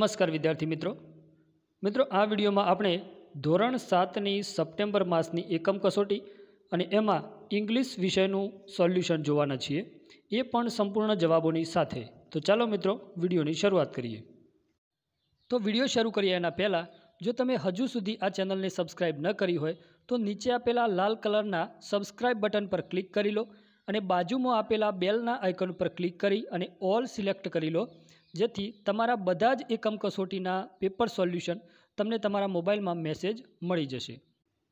નમસ્કાર વિદ્યાર્થી મિત્રો મિત્રો આ વિડીયોમાં આપણે ધોરણ સાતની સપ્ટેમ્બર માસની એકમ કસોટી અને એમાં ઇંગ્લિશ વિષયનું સોલ્યુશન જોવાના છીએ એ પણ સંપૂર્ણ જવાબોની સાથે તો ચાલો મિત્રો વિડીયોની શરૂઆત કરીએ તો વિડીયો શરૂ કરીએ એના પહેલાં જો તમે હજુ સુધી આ ચેનલને સબસ્ક્રાઇબ ન કરી હોય તો નીચે આપેલા લાલ કલરના સબસ્ક્રાઇબ બટન પર ક્લિક કરી લો અને બાજુમાં આપેલા બેલના આઇકન પર ક્લિક કરી અને ઓલ સિલેક્ટ કરી લો જેથી તમારા બધા જ એકમ કસોટીના પેપર સોલ્યુશન તમને તમારા મોબાઈલમાં મેસેજ મળી જશે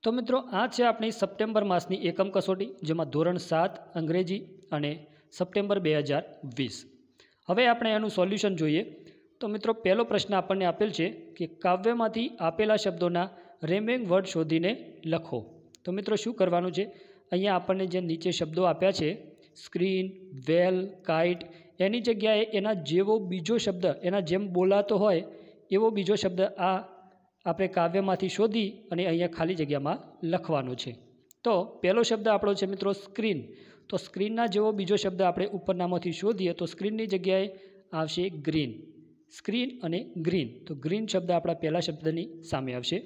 તો મિત્રો આ છે આપણી સપ્ટેમ્બર માસની એકમ કસોટી જેમાં ધોરણ સાત અંગ્રેજી અને સપ્ટેમ્બર બે હજાર વીસ હવે આપણે એનું સોલ્યુશન જોઈએ તો મિત્રો પહેલો પ્રશ્ન આપણને આપેલ છે કે કાવ્યમાંથી આપેલા શબ્દોના રેમિંગ વર્ડ શોધીને લખો તો મિત્રો શું કરવાનું છે અહીંયા આપણને જે નીચે શબ્દો આપ્યા છે સ્ક્રીન વેલ કાઇટ એની જગ્યાએ એના જેવો બીજો શબ્દ એના જેમ બોલાતો હોય એવો બીજો શબ્દ આ આપણે કાવ્યમાંથી શોધી અને અહીંયા ખાલી જગ્યામાં લખવાનો છે તો પહેલો શબ્દ આપણો છે મિત્રો સ્ક્રીન તો સ્ક્રીનના જેવો બીજો શબ્દ આપણે ઉપરનામાંથી શોધીએ તો સ્ક્રીનની જગ્યાએ આવશે ગ્રીન સ્ક્રીન અને ગ્રીન તો ગ્રીન શબ્દ આપણા પહેલા શબ્દની સામે આવશે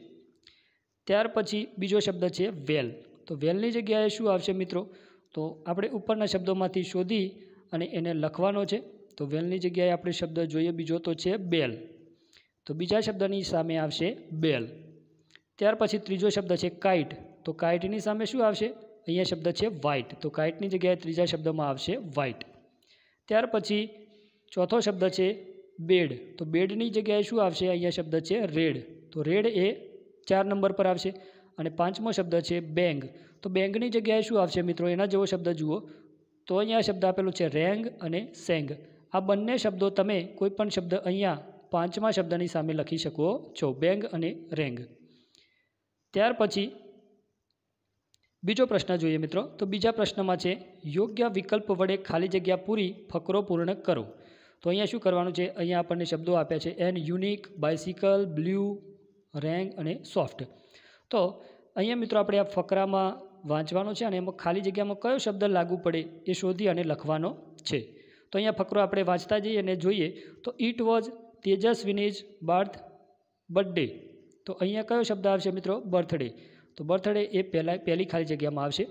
ત્યાર પછી બીજો શબ્દ છે વેલ તો વેલની જગ્યાએ શું આવશે મિત્રો તો આપણે ઉપરના શબ્દોમાંથી શોધી અને એને લખવાનો છે તો વેલની જગ્યાએ આપણે શબ્દ જોઈએ બીજો તો છે બેલ તો બીજા શબ્દની સામે આવશે બેલ ત્યાર પછી ત્રીજો શબ્દ છે કાઇટ તો કાઇટની સામે શું આવશે અહીંયા શબ્દ છે વ્હાઇટ તો કાઇટની જગ્યાએ ત્રીજા શબ્દમાં આવશે વ્હાઇટ ત્યાર પછી ચોથો શબ્દ છે બેડ તો બેડની જગ્યાએ શું આવશે અહીંયા શબ્દ છે રેડ તો રેડ એ ચાર નંબર પર આવશે અને પાંચમો શબ્દ છે બેંગ તો બેંગની જગ્યાએ શું આવશે મિત્રો એના જેવો શબ્દ જુઓ તો અહીંયા શબ્દ આપેલો છે રેંગ અને સેંગ આ બંને શબ્દો તમે કોઈપણ શબ્દ અહીંયા પાંચમા શબ્દની સામે લખી શકો છો બેંગ અને રેંગ ત્યાર પછી બીજો પ્રશ્ન જોઈએ મિત્રો તો બીજા પ્રશ્નમાં છે યોગ્ય વિકલ્પ વડે ખાલી જગ્યા પૂરી ફકરો પૂર્ણ કરો તો અહીંયા શું કરવાનું છે અહીંયા આપણને શબ્દો આપ્યા છે an unique bicycle blue rang અને સોફ્ટ તો અહીંયા મિત્રો આપણે આ ફકરામાં વાંચવાનો છે અને એમાં ખાલી જગ્યામાં કયો શબ્દ લાગુ પડે એ શોધી અને લખવાનો છે તો અહીંયા ફકરો આપણે વાંચતા જઈએ અને જોઈએ તો it was Tejaswini's birth birthday તો અહીંયા કયો શબ્દ આવશે મિત્રો બર્થડે તો બર્થડે એ પહેલાં પહેલી ખાલી જગ્યામાં આવશે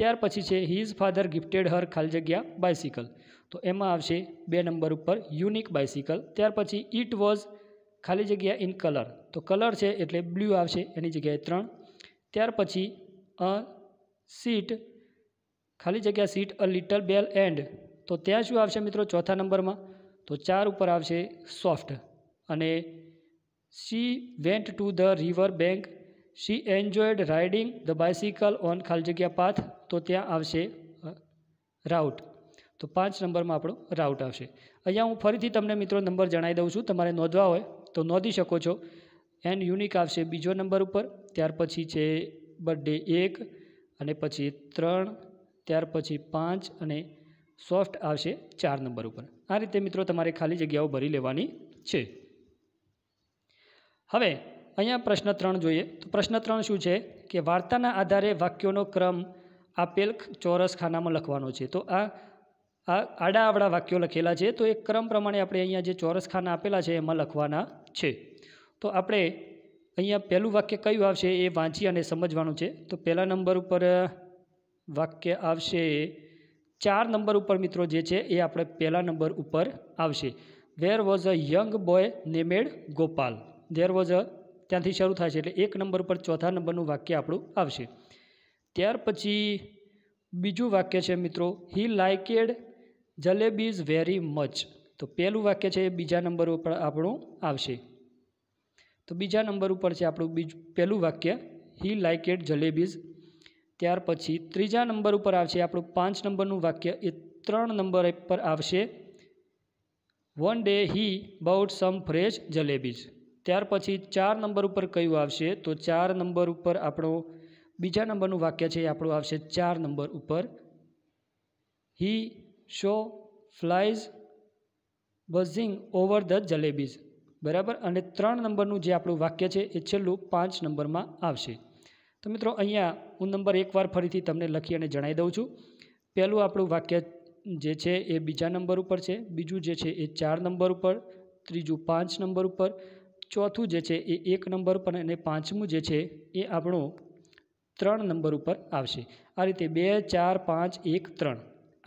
ત્યાર પછી છે હિઝ ફાધર ગિફ્ટેડ હર ખાલી જગ્યા બાયસિકલ તો એમાં આવશે બે નંબર ઉપર યુનિક બાયસિકલ ત્યાર પછી ઇટ વોઝ ખાલી જગ્યા ઇન કલર તો કલર છે એટલે બ્લુ આવશે એની જગ્યાએ ત્રણ ત્યાર પછી સીટ ખાલી જગ્યા seat a little bell and તો ત્યાં શું આવશે મિત્રો ચોથા નંબરમાં તો ચાર ઉપર આવશે સોફ્ટ અને she went to the river bank she enjoyed riding the bicycle on ખાલી જગ્યા પાથ તો ત્યાં આવશે રાઉટ તો પાંચ નંબરમાં આપણો રાઉટ આવશે અહીંયા હું ફરીથી તમને મિત્રો નંબર જણાવી દઉં છું તમારે નોંધવા હોય તો નોંધી શકો છો એન્ડ યુનિક આવશે બીજો નંબર ઉપર ત્યાર પછી છે બર્થડે એક અને પછી ત્રણ ત્યાર પછી પાંચ અને સોફ્ટ આવશે ચાર નંબર ઉપર આ રીતે મિત્રો તમારે ખાલી જગ્યાઓ ભરી લેવાની છે હવે અહીંયા પ્રશ્ન ત્રણ જોઈએ તો પ્રશ્ન ત્રણ શું છે કે વાર્તાના આધારે વાક્યોનો ક્રમ આપેલ ચોરસ ખાનામાં લખવાનો છે તો આ આ આડા આવડા વાક્યો લખેલા છે તો એ ક્રમ પ્રમાણે આપણે અહીંયા જે ચોરસ ખાના આપેલા છે એમાં લખવાના છે તો આપણે અહીંયા પહેલું વાક્ય કયું આવશે એ વાંચી અને સમજવાનું છે તો પહેલા નંબર ઉપર વાક્ય આવશે ચાર નંબર ઉપર મિત્રો જે છે એ આપણે પહેલા નંબર ઉપર આવશે where was a young boy named Gopal there was a ત્યાંથી શરૂ થાય છે એટલે એક નંબર પર ચોથા નંબરનું વાક્ય આપણું આવશે ત્યાર પછી બીજું વાક્ય છે મિત્રો he liked jalebis very much તો પહેલું વાક્ય છે એ બીજા નંબર ઉપર આપણું આવશે તો બીજા નંબર ઉપર છે આપણું બીજું પહેલું વાક્ય હી લાઇક એટ જલેબીઝ ત્યાર પછી ત્રીજા નંબર ઉપર આવશે આપણું પાંચ નંબરનું વાક્ય એ ત્રણ નંબર પર આવશે one day he bought some fresh jalebis ત્યાર પછી ચાર નંબર ઉપર કયું આવશે તો ચાર નંબર ઉપર આપણો બીજા નંબરનું વાક્ય છે એ આપણું આવશે ચાર નંબર ઉપર he saw flies buzzing over the jalebis બરાબર અને ત્રણ નંબરનું જે આપણું વાક્ય છે એ છેલ્લું પાંચ નંબરમાં આવશે તો મિત્રો અહીંયા હું નંબર એકવાર ફરીથી તમને લખી અને જણાવી દઉં છું પહેલું આપણું વાક્ય જે છે એ બીજા નંબર ઉપર છે બીજું જે છે એ ચાર નંબર ઉપર ત્રીજું પાંચ નંબર ઉપર ચોથું જે છે એ એક નંબર ઉપર અને પાંચમું જે છે એ આપણું ત્રણ નંબર ઉપર આવશે આ રીતે બે ચાર પાંચ એક ત્રણ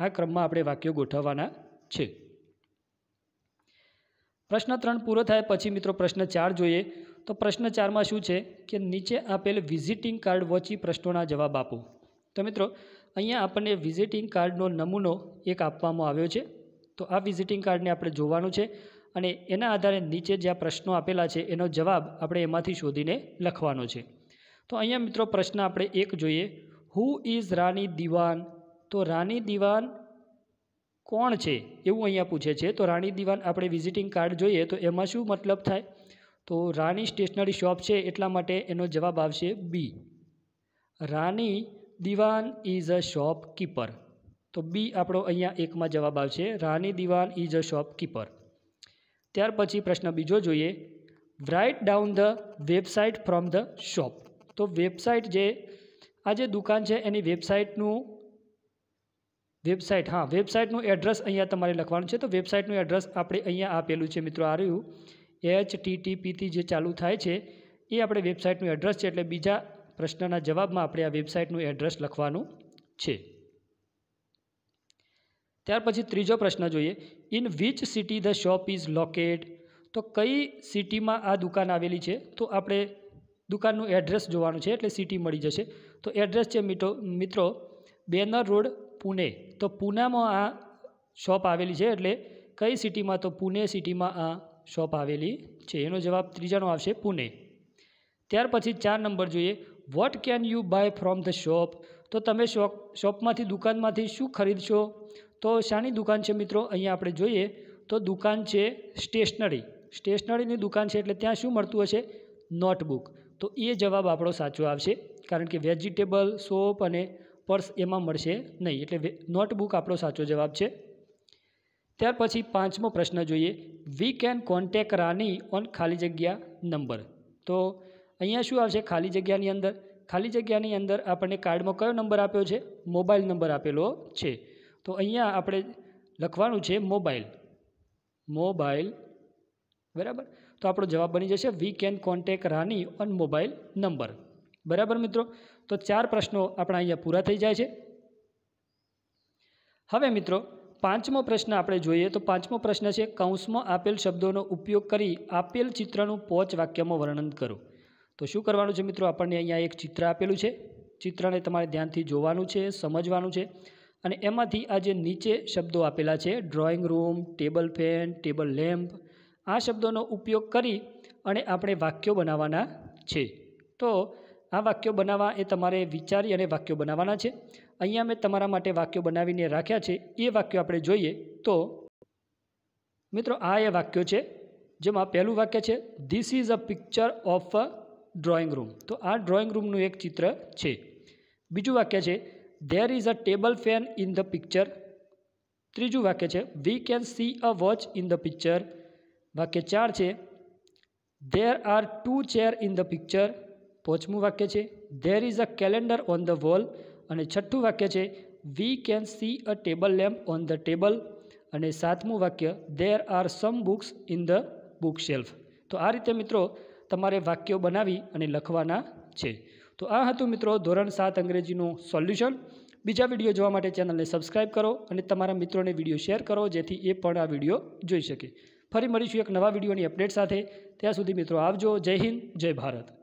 આ ક્રમમાં આપણે વાક્યો ગોઠવવાના છે પ્રશ્ન ત્રણ પૂરો થાય પછી મિત્રો પ્રશ્ન ચાર જોઈએ તો પ્રશ્ન ચારમાં શું છે કે નીચે આપેલ વિઝિટિંગ કાર્ડ વચ્ચે પ્રશ્નોના જવાબ આપો તો મિત્રો અહીંયા આપણને વિઝિટિંગ કાર્ડનો નમૂનો એક આપવામાં આવ્યો છે તો આ વિઝિટિંગ કાર્ડને આપણે જોવાનું છે અને એના આધારે નીચે જ્યાં પ્રશ્નો આપેલા છે એનો જવાબ આપણે એમાંથી શોધીને લખવાનો છે તો અહીંયા મિત્રો પ્રશ્ન આપણે એક જોઈએ હુ ઇઝ રાની દિવાન તો રાની દિવાન કોણ છે એવું અહીંયા પૂછે છે તો રાણી દિવાન આપણે વિઝિટિંગ કાર્ડ જોઈએ તો એમાં શું મતલબ થાય તો રાણી સ્ટેશનરી શોપ છે એટલા માટે એનો જવાબ આવશે બી રાણી દિવાન ઇઝ અ શોપ કીપર તો બી આપણો અહીંયા એકમાં જવાબ આવશે રાણી દિવાન ઇઝ અ શોપકીપર ત્યાર પછી પ્રશ્ન બીજો જોઈએ write down the website from the shop તો વેબસાઇટ જે આ જે દુકાન છે એની વેબસાઇટનું વેબસાઇટ હા વેબસાઇટનું એડ્રેસ અહીંયા તમારે લખવાનું છે તો વેબસાઇટનું એડ્રેસ આપણે અહીંયા આપેલું છે મિત્રો આ રહ્યું એચ ટીટીપીથી જે ચાલુ થાય છે એ આપણે વેબસાઇટનું એડ્રેસ છે એટલે બીજા પ્રશ્નના જવાબમાં આપણે આ વેબસાઇટનું એડ્રેસ લખવાનું છે ત્યાર પછી ત્રીજો પ્રશ્ન જોઈએ in which city the shop is locate તો કઈ સિટીમાં આ દુકાન આવેલી છે તો આપણે દુકાનનું એડ્રેસ જોવાનું છે એટલે સિટી મળી જશે તો એડ્રેસ છે મિત્રો બેનર રોડ પુણે તો પૂનામાં આ શોપ આવેલી છે એટલે કઈ સિટીમાં તો પુણે સિટીમાં આ શોપ આવેલી છે એનો જવાબ ત્રીજાનો આવશે પુણે ત્યાર પછી ચાર નંબર જોઈએ what can you buy from the shop તો તમે શોપ શોપમાંથી દુકાનમાંથી શું ખરીદશો તો શાની દુકાન છે મિત્રો અહીંયા આપણે જોઈએ તો દુકાન છે સ્ટેશનરી સ્ટેશનરીની દુકાન છે એટલે ત્યાં શું મળતું હશે નોટબુક તો એ જવાબ આપણો સાચો આવશે કારણ કે વેજીટેબલ સોપ અને પર્સ એમાં મળશે નહીં એટલે નોટબુક આપણો સાચો જવાબ છે ત્યાર પછી પાંચમો પ્રશ્ન જોઈએ we can contact Rani on ખાલી જગ્યા નંબર તો અહીંયા શું આવશે ખાલી જગ્યાની અંદર ખાલી જગ્યાની અંદર આપણને કાર્ડમાં કયો નંબર આપ્યો છે મોબાઈલ નંબર આપેલો છે તો અહીંયા આપણે લખવાનું છે મોબાઈલ મોબાઈલ બરાબર તો આપણો જવાબ બની જશે we can contact Rani on mobile number બરાબર મિત્રો તો ચાર પ્રશ્નો આપણા અહીંયા પૂરા થઈ જાય છે હવે મિત્રો પાંચમો પ્રશ્ન આપણે જોઈએ તો પાંચમો પ્રશ્ન છે કૌંસમાં આપેલ શબ્દોનો ઉપયોગ કરી આપેલ ચિત્રનું પોચ વાક્યમાં વર્ણન કરો તો શું કરવાનું છે મિત્રો આપણને અહીંયા એક ચિત્ર આપેલું છે ચિત્રને તમારે ધ્યાનથી જોવાનું છે સમજવાનું છે અને એમાંથી આ જે નીચે શબ્દો આપેલા છે drawing room table fan table lamp આ શબ્દોનો ઉપયોગ કરી અને આપણે વાક્યો બનાવવાના છે તો આ વાક્યો બનાવવા એ તમારે વિચારી અને વાક્યો બનાવવાના છે અહીંયા મેં તમારા માટે વાક્યો બનાવીને રાખ્યા છે એ વાક્યો આપણે જોઈએ તો મિત્રો આ એ વાક્યો છે જેમાં પહેલું વાક્ય છે this is a picture of a drawing room તો આ ડ્રોઈંગ રૂમનું એક ચિત્ર છે બીજું વાક્ય છે there is a table fan in the picture ત્રીજું વાક્ય છે we can see a watch in the picture વાક્ય ચાર છે there are two chair in the picture પાંચમું વાક્ય છે there is a calendar on the wall અને છઠ્ઠું વાક્ય છે we can see a table lamp on the table અને સાતમું વાક્ય there are some books in the book shelf તો આ રીતે મિત્રો તમારે વાક્યો બનાવી અને લખવાના છે તો આ હતું મિત્રો ધોરણ સાત અંગ્રેજીનું સોલ્યુશન બીજા વિડીયો જોવા માટે ચેનલને સબસ્ક્રાઈબ કરો અને તમારા મિત્રોને વિડીયો શેર કરો જેથી એ પણ આ વિડીયો જોઈ શકે ફરી મળીશું એક નવા વિડીયોની અપડેટ સાથે ત્યાં સુધી મિત્રો આવજો જય હિન્દ જય ભારત